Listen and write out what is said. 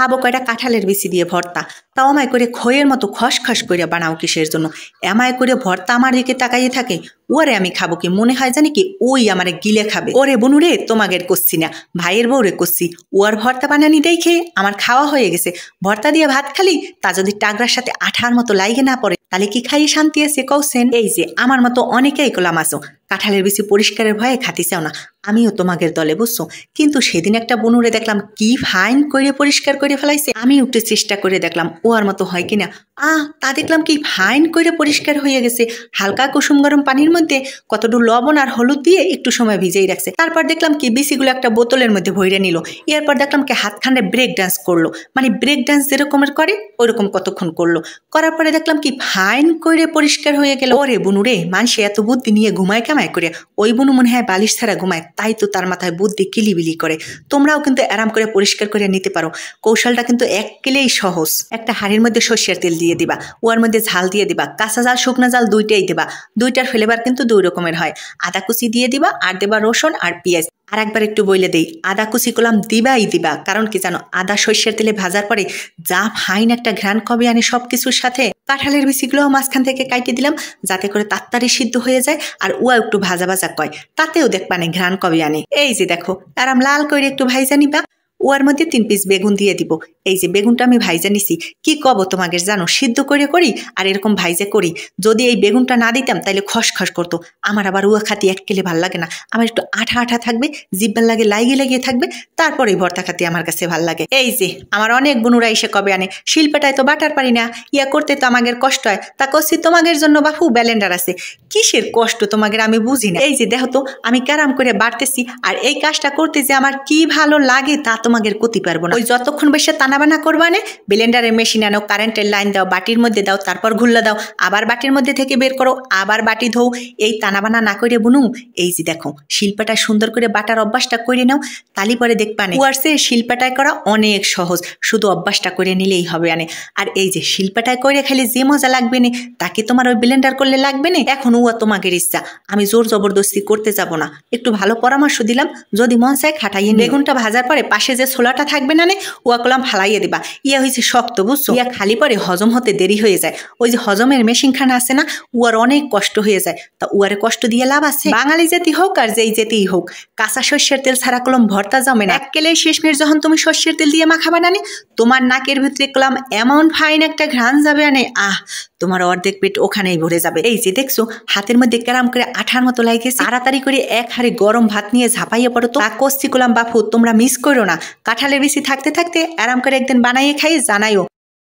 খাবো কয়টা কাঁঠালের বিচি দিয়ে ভর্তা তাও আমায় করে খয়ের মতো খসখস করে বানাও কিসের জন্য এমায় করে ভর্তা আমার দিকে তাকাইয়ে থাকে ওরে আমি খাবো কি মনে হয় জানি কি ওই আমারে গিলে খাবে ওরে বনুরে তোমাগের করছি না ভাইয়ের বউরে করছি ওর ভর্তা বানানি দেখে আমার খাওয়া হয়ে গেছে ভর্তা দিয়ে ভাত খালি তা যদি টাগরার সাথে আঠার মতো লাইগে না পড়ে তাহলে কি খাইয়ে শান্তি আছে কৌছেন এই যে আমার মতো অনেকেই কলাম আসো কাঁঠালের বেশি পরিষ্কারের ভয়ে চাও না আমিও তোমাদের দলে বুঝছো কিন্তু সেদিন একটা বনুরে দেখলাম কি ফাইন করে পরিষ্কার করে ফেলাইছে আমি উঠে চেষ্টা করে দেখলাম ও আর মতো হয় কিনা আ তা দেখলাম কি ফাইন করে পরিষ্কার হয়ে গেছে হালকা কুসুম গরম পানির মধ্যে কতটুকু লবণ আর হলুদ দিয়ে একটু সময় ভিজেই রাখছে তারপর দেখলাম কি বিসিগুলো একটা বোতলের মধ্যে ভরে নিল এরপর দেখলাম কি হাতখানে ব্রেক ডান্স করলো মানে ব্রেক ডান্স যেরকমের করে ওরকম কতক্ষণ করলো করার পরে দেখলাম কি ফাইন করে পরিষ্কার হয়ে গেল ওরে বুনু রে মানুষে এত বুদ্ধি নিয়ে ঘুমায় কামায় করে ওই বনু মনে হয় বালিশ ছাড়া ঘুমায় তাই তো তার মাথায় বুদ্ধি কিলিবিলি করে তোমরাও কিন্তু আরাম করে পরিষ্কার করে নিতে পারো কৌশলটা কিন্তু এক কেলেই সহজ একটা হাঁড়ির মধ্যে সর্ষের তেল দিয়ে দিবা ওয়ার মধ্যে ঝাল দিয়ে দিবা কাঁচা জাল শুকনো জাল দুইটাই দিবা দুইটার ফ্লেভার কিন্তু দুই রকমের হয় আদা কুচি দিয়ে দিবা আর দেবা রসুন আর পেঁয়াজ আর একবার একটু বইলে দেই আদা কুচি করলাম দিবাই দিবা কারণ কি জানো আদা শস্যের তেলে ভাজার পরে যা ফাইন একটা ঘ্রাণ কবে আনি সব কিছুর সাথে কাঁঠালের বিচিগুলোও মাঝখান থেকে কাটিয়ে দিলাম যাতে করে তাড়াতাড়ি সিদ্ধ হয়ে যায় আর উয়া একটু ভাজা ভাজা কয় তাতেও দেখবানে ঘ্রাণ কবে আনে এই যে দেখো আরাম লাল করে একটু ভাই জানিবা ওয়ার মধ্যে তিন পিস বেগুন দিয়ে দিব এই যে বেগুনটা আমি ভাইজা নিছি কি কব তোমাকে জানো সিদ্ধ করে করি আর এরকম ভাইজা করি যদি এই বেগুনটা না দিতাম খস খসখস করতো আমার আবার উয়া খাতি এক কেলে ভাল লাগে না আমার একটু আঠা আঠা থাকবে জিব্বার লাগে লাইগে লাগিয়ে থাকবে তারপরে ভর্তা খাতি আমার কাছে ভাল লাগে এই যে আমার অনেক বনুরা এসে কবে আনে শিল্পটায় তো বাটার পারি না ইয়া করতে তো আমাদের কষ্ট হয় তা কষি তোমাদের জন্য বাফু ব্যালেন্ডার আছে কিসের কষ্ট তোমাদের আমি বুঝি না এই যে দেখো তো আমি ক্যারাম করে বাড়তেছি আর এই কাজটা করতে যে আমার কি ভালো লাগে তা তো তোমাদের কতি পারবো না ওই যতক্ষণ বেশি তানাবানা করবা না ব্লেন্ডারের মেশিন আনো কারেন্টের লাইন দাও বাটির মধ্যে দাও তারপর ঘুরলে দাও আবার বাটির মধ্যে থেকে বের করো আবার বাটি ধো এই তানাবানা না করে বুনু এই যে দেখো শিল্পাটা সুন্দর করে বাটার অভ্যাসটা করে নাও তালি পরে দেখবা না ওয়ার্সে শিল্পাটায় করা অনেক সহজ শুধু অভ্যাসটা করে নিলেই হবে আনে আর এই যে শিল্পাটায় করে খালি যে মজা লাগবে না তাকে তোমার ওই ব্লেন্ডার করলে লাগবে না এখন উয়া তোমাদের ইচ্ছা আমি জোর জবরদস্তি করতে যাব না একটু ভালো পরামর্শ দিলাম যদি মন চায় খাটাইয়ে বেগুনটা ভাজার পরে পাশে যে ছোলাটা থাকবে না নে ওয়া কলাম ফালাইয়ে দিবা ইয়া হয়েছে শক্ত বুঝছো ইয়া খালি পরে হজম হতে দেরি হয়ে যায় ওই যে হজমের মেশিনখানা আছে না উয়ার অনেক কষ্ট হয়ে যায় তা উয়ারে কষ্ট দিয়ে লাভ আছে বাঙালি জাতি হোক আর যেই জাতিই হোক কাঁচা শস্যের তেল ছাড়া কলম ভর্তা জমে না এক কেলে যখন তুমি শস্যের তেল দিয়ে মাখাবা না তোমার নাকের ভিতরে কলাম এমন ফাইন একটা ঘ্রাণ যাবে আনে আহ তোমার অর্ধেক পেট ওখানেই ভরে যাবে এই যে দেখছো হাতের মধ্যে ক্যারাম করে আঠার মতো লাগে তাড়াতাড়ি করে এক হাড়ে গরম ভাত নিয়ে ঝাঁপাইয়ে পড়ো তো কষ্টি করলাম বাফু তোমরা মিস করো না কাঁঠালের বেশি থাকতে থাকতে আরাম করে একদিন বানাইয়ে খাই জানাইও